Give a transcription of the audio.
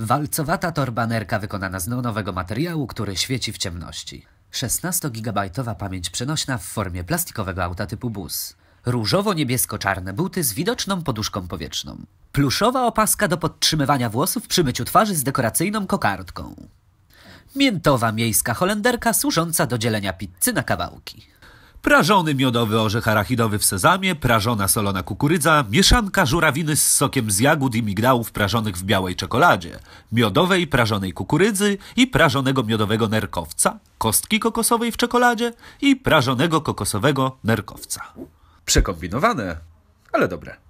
Walcowata torbanerka wykonana z neonowego materiału, który świeci w ciemności. 16-gigabajtowa pamięć przenośna w formie plastikowego auta typu bus. Różowo-niebiesko-czarne buty z widoczną poduszką powietrzną. Pluszowa opaska do podtrzymywania włosów przy myciu twarzy z dekoracyjną kokardką. Miętowa miejska holenderka służąca do dzielenia pizzy na kawałki. Prażony miodowy orzech arachidowy w sezamie, prażona solona kukurydza, mieszanka żurawiny z sokiem z jagód i migdałów prażonych w białej czekoladzie, miodowej prażonej kukurydzy i prażonego miodowego nerkowca, kostki kokosowej w czekoladzie i prażonego kokosowego nerkowca. Przekombinowane, ale dobre.